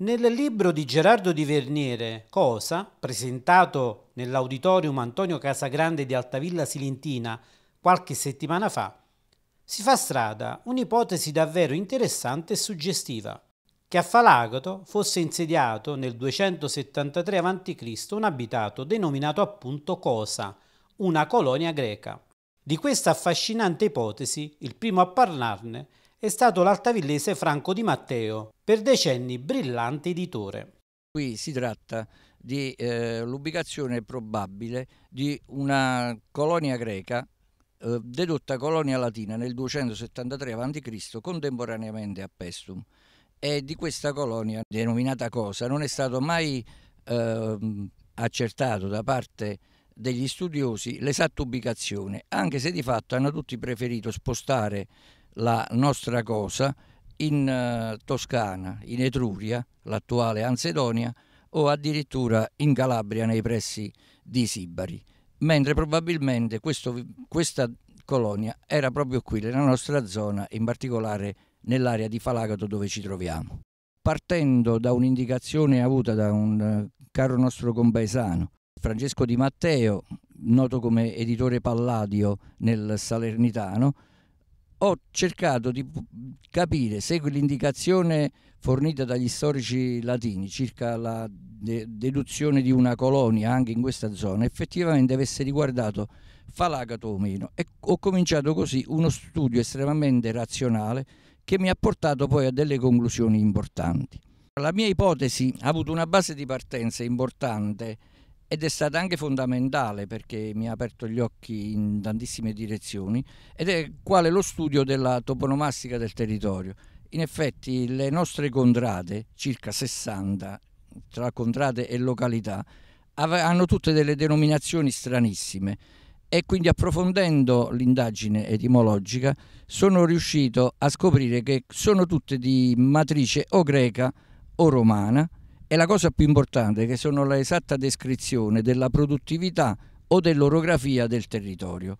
Nel libro di Gerardo di Verniere, Cosa, presentato nell'auditorium Antonio Casagrande di Altavilla Silentina qualche settimana fa, si fa strada un'ipotesi davvero interessante e suggestiva, che a Falagato fosse insediato nel 273 a.C. un abitato denominato appunto Cosa, una colonia greca. Di questa affascinante ipotesi, il primo a parlarne è stato l'altavillese Franco Di Matteo, per decenni brillante editore. Qui si tratta dell'ubicazione eh, probabile di una colonia greca eh, dedotta colonia latina nel 273 a.C. contemporaneamente a Pestum e di questa colonia denominata Cosa non è stato mai eh, accertato da parte degli studiosi l'esatta ubicazione anche se di fatto hanno tutti preferito spostare la nostra cosa in eh, Toscana, in Etruria, l'attuale Ansedonia, o addirittura in Calabria nei pressi di Sibari, mentre probabilmente questo, questa colonia era proprio qui, nella nostra zona, in particolare nell'area di Falagato dove ci troviamo. Partendo da un'indicazione avuta da un eh, caro nostro compaesano, Francesco Di Matteo, noto come editore Palladio nel Salernitano, ho cercato di capire, se l'indicazione fornita dagli storici latini circa la de deduzione di una colonia anche in questa zona, effettivamente avesse riguardato Falagato o meno. E ho cominciato così uno studio estremamente razionale che mi ha portato poi a delle conclusioni importanti. La mia ipotesi ha avuto una base di partenza importante ed è stata anche fondamentale perché mi ha aperto gli occhi in tantissime direzioni ed è quale lo studio della toponomastica del territorio. In effetti le nostre contrade, circa 60 tra contrade e località, hanno tutte delle denominazioni stranissime e quindi approfondendo l'indagine etimologica sono riuscito a scoprire che sono tutte di matrice o greca o romana e la cosa più importante è che sono la esatta descrizione della produttività o dell'orografia del territorio.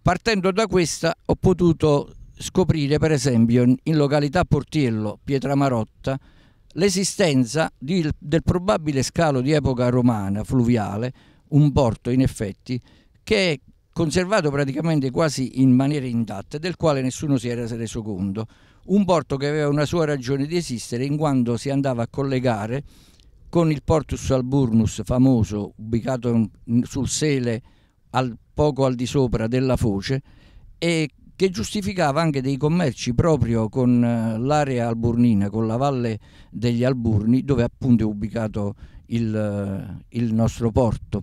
Partendo da questa ho potuto scoprire per esempio in località Portiello, Pietramarotta, l'esistenza del probabile scalo di epoca romana fluviale, un porto in effetti, che è conservato praticamente quasi in maniera intatta, del quale nessuno si era reso conto. Un porto che aveva una sua ragione di esistere in quanto si andava a collegare con il Portus Alburnus famoso, ubicato sul Sele al, poco al di sopra della foce, e che giustificava anche dei commerci proprio con eh, l'area alburnina, con la valle degli Alburni, dove appunto è ubicato il, eh, il nostro porto.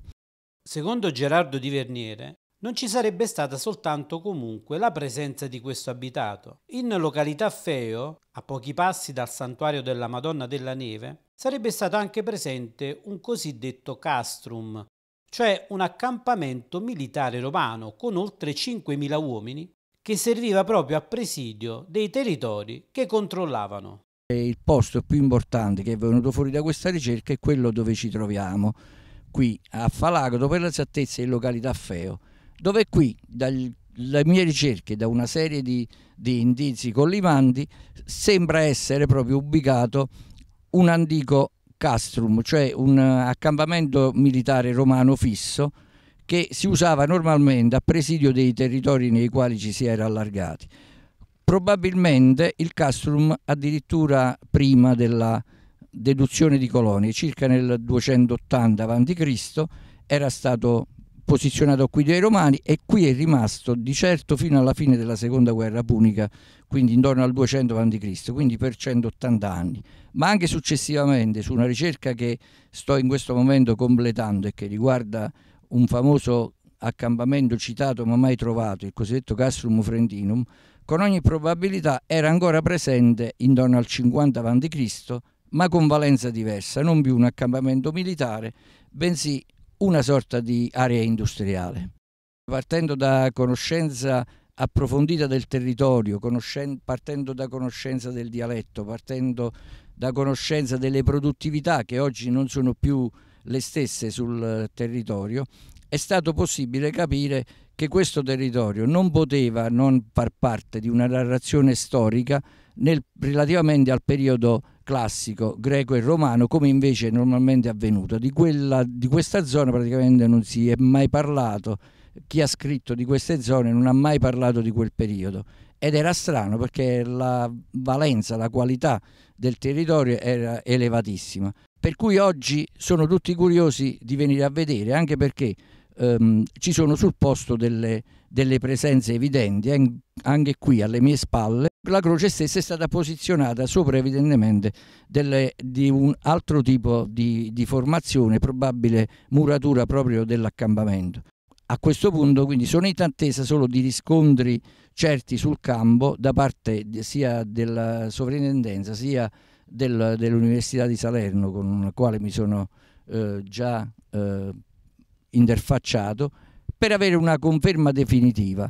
Secondo Gerardo di Verniere, non ci sarebbe stata soltanto comunque la presenza di questo abitato. In località Feo, a pochi passi dal santuario della Madonna della Neve, sarebbe stato anche presente un cosiddetto castrum, cioè un accampamento militare romano con oltre 5.000 uomini che serviva proprio a presidio dei territori che controllavano. Il posto più importante che è venuto fuori da questa ricerca è quello dove ci troviamo, qui a Falago, per la l'esattezza in località Feo dove qui dalle mie ricerche, da una serie di, di indizi collimanti sembra essere proprio ubicato un antico castrum, cioè un eh, accampamento militare romano fisso che si usava normalmente a presidio dei territori nei quali ci si era allargati. Probabilmente il castrum addirittura prima della deduzione di colonie, circa nel 280 a.C., era stato posizionato qui dai Romani e qui è rimasto di certo fino alla fine della seconda guerra punica, quindi intorno al 200 a.C., quindi per 180 anni, ma anche successivamente su una ricerca che sto in questo momento completando e che riguarda un famoso accampamento citato ma mai trovato, il cosiddetto Castrum Frentinum, con ogni probabilità era ancora presente intorno al 50 a.C., ma con valenza diversa, non più un accampamento militare, bensì una sorta di area industriale. Partendo da conoscenza approfondita del territorio, partendo da conoscenza del dialetto, partendo da conoscenza delle produttività che oggi non sono più le stesse sul territorio, è stato possibile capire che questo territorio non poteva non far parte di una narrazione storica nel, relativamente al periodo classico greco e romano come invece è normalmente avvenuto. Di, quella, di questa zona praticamente non si è mai parlato, chi ha scritto di queste zone non ha mai parlato di quel periodo ed era strano perché la valenza, la qualità del territorio era elevatissima. Per cui oggi sono tutti curiosi di venire a vedere, anche perché ehm, ci sono sul posto delle, delle presenze evidenti, anche qui alle mie spalle. La croce stessa è stata posizionata sopra evidentemente delle, di un altro tipo di, di formazione, probabile muratura proprio dell'accampamento. A questo punto quindi sono in attesa solo di riscontri certi sul campo da parte sia della sovrintendenza sia del, dell'Università di Salerno con la quale mi sono eh, già eh, interfacciato per avere una conferma definitiva